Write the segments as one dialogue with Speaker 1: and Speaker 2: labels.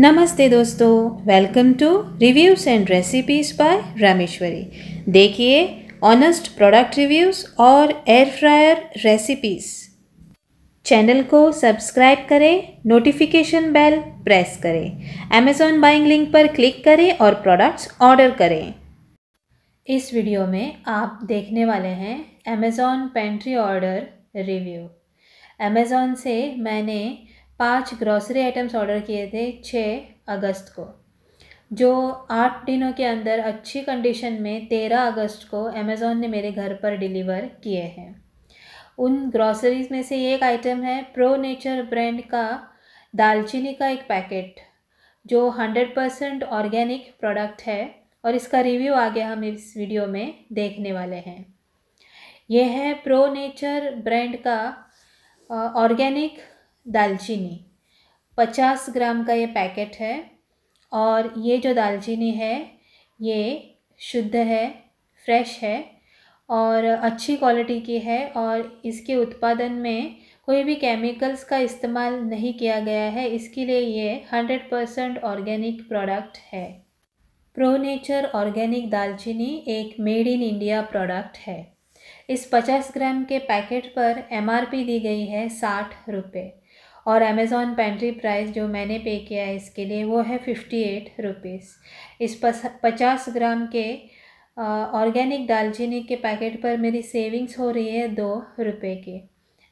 Speaker 1: नमस्ते दोस्तों welcome to reviews and recipes by Rameshwari देखिए ऑनेस्ट प्रोडक्ट रिव्यूज़ और एयर फ्रायर रेसिपीज़ चैनल को सब्सक्राइब करें नोटिफिकेशन बेल प्रेस करें अमेज़ॉन बाइंग लिंक पर क्लिक करें और प्रोडक्ट्स ऑर्डर करें इस वीडियो में आप देखने वाले हैं Amazon pantry order review Amazon से मैंने पाँच ग्रॉसरी आइटम्स ऑर्डर किए थे छः अगस्त को जो आठ दिनों के अंदर अच्छी कंडीशन में तेरह अगस्त को अमेज़ोन ने मेरे घर पर डिलीवर किए हैं उन ग्रॉसरीज़ में से एक आइटम है प्रो नेचर ब्रांड का दालचीनी का एक पैकेट जो हंड्रेड परसेंट ऑर्गेनिक प्रोडक्ट है और इसका रिव्यू आगे हम इस वीडियो में देखने वाले हैं यह है प्रो नेचर ब्रांड का ऑर्गेनिक दालचीनी पचास ग्राम का ये पैकेट है और ये जो दालचीनी है ये शुद्ध है फ्रेश है और अच्छी क्वालिटी की है और इसके उत्पादन में कोई भी केमिकल्स का इस्तेमाल नहीं किया गया है इसके लिए ये हंड्रेड परसेंट ऑर्गेनिक प्रोडक्ट है प्रो नेचर ऑर्गेनिक दालचीनी एक मेड इन इंडिया प्रोडक्ट है इस पचास ग्राम के पैकेट पर एमआरपी दी गई है साठ रुपये और अमेज़ॉन पेंट्री प्राइस जो मैंने पे किया है इसके लिए वो है फिफ्टी एट रुपीज़ इस पचास ग्राम के ऑर्गेनिक दालचीनी के पैकेट पर मेरी सेविंग्स हो रही है दो रुपये की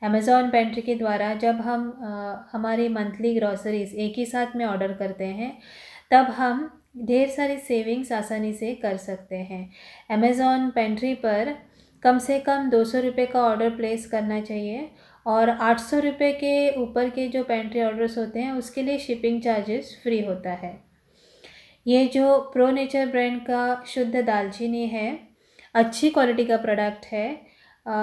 Speaker 1: अमेज़ॉन पेंट्री के द्वारा जब हम आ, हमारी मंथली ग्रॉसरीज़ एक ही साथ में ऑर्डर करते हैं तब हम ढेर सारी सेविंग्स आसानी से कर सकते हैं अमेज़ॉन पेंट्री पर कम से कम दो सौ रुपये का ऑर्डर प्लेस करना चाहिए और आठ सौ रुपये के ऊपर के जो पेंट्री ऑर्डर्स होते हैं उसके लिए शिपिंग चार्जेस फ्री होता है ये जो प्रो नेचर ब्रांड का शुद्ध दालचीनी है अच्छी क्वालिटी का प्रोडक्ट है आ,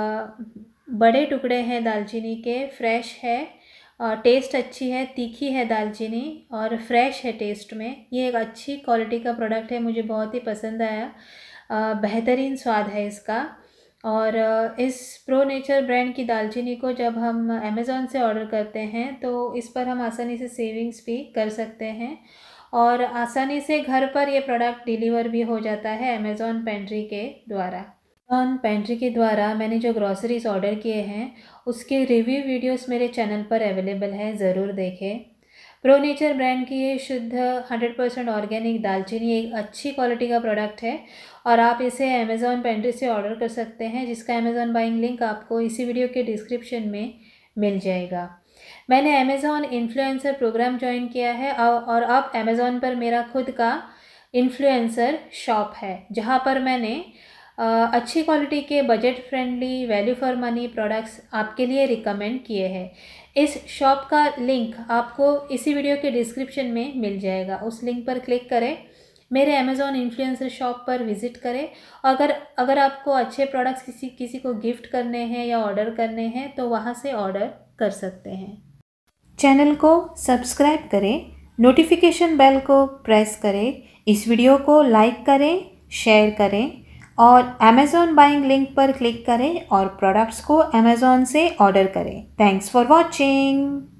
Speaker 1: बड़े टुकड़े हैं दालचीनी के फ्रेश है और टेस्ट अच्छी है तीखी है दालचीनी और फ्रेश है टेस्ट में ये एक अच्छी क्वालिटी का प्रोडक्ट है मुझे बहुत ही पसंद आया बेहतरीन स्वाद है इसका और इस प्रो नेचर ब्रांड की दालचीनी को जब हम अमेज़ोन से ऑर्डर करते हैं तो इस पर हम आसानी से सेविंग्स भी कर सकते हैं और आसानी से घर पर ये प्रोडक्ट डिलीवर भी हो जाता है अमेज़ोन पेंट्री के द्वारा अमेज़ॉन पेंट्री के द्वारा मैंने जो ग्रॉसरीज़ ऑर्डर किए हैं उसके रिव्यू वीडियोस मेरे चैनल पर अवेलेबल हैं ज़रूर देखें प्रो नेचर ब्रांड की ये शुद्ध हंड्रेड परसेंट ऑर्गेनिक दालचीनी एक अच्छी क्वालिटी का प्रोडक्ट है और आप इसे अमेज़ॉन पेंट्री से ऑर्डर कर सकते हैं जिसका अमेज़ॉन बाइंग लिंक आपको इसी वीडियो के डिस्क्रिप्शन में मिल जाएगा मैंने अमेज़ॉन इन्फ्लुएंसर प्रोग्राम ज्वाइन किया है और अब अमेज़ॉन पर मेरा खुद का इन्फ्लुएंसर शॉप है जहाँ पर मैंने अच्छी क्वालिटी के budget friendly value for money products आपके लिए रिकमेंड किए हैं इस शॉप का लिंक आपको इसी वीडियो के डिस्क्रिप्शन में मिल जाएगा उस लिंक पर क्लिक करें मेरे अमेज़ॉन इन्फ्लुएंसर शॉप पर विज़िट करें अगर अगर आपको अच्छे प्रोडक्ट्स किसी किसी को गिफ्ट करने हैं या ऑर्डर करने हैं तो वहाँ से ऑर्डर कर सकते हैं चैनल को सब्सक्राइब करें नोटिफिकेशन बेल को प्रेस करें इस वीडियो को लाइक करें शेयर करें और Amazon बाइंग लिंक पर क्लिक करें और प्रोडक्ट्स को अमेज़ॉन से ऑर्डर करें थैंक्स फॉर वॉचिंग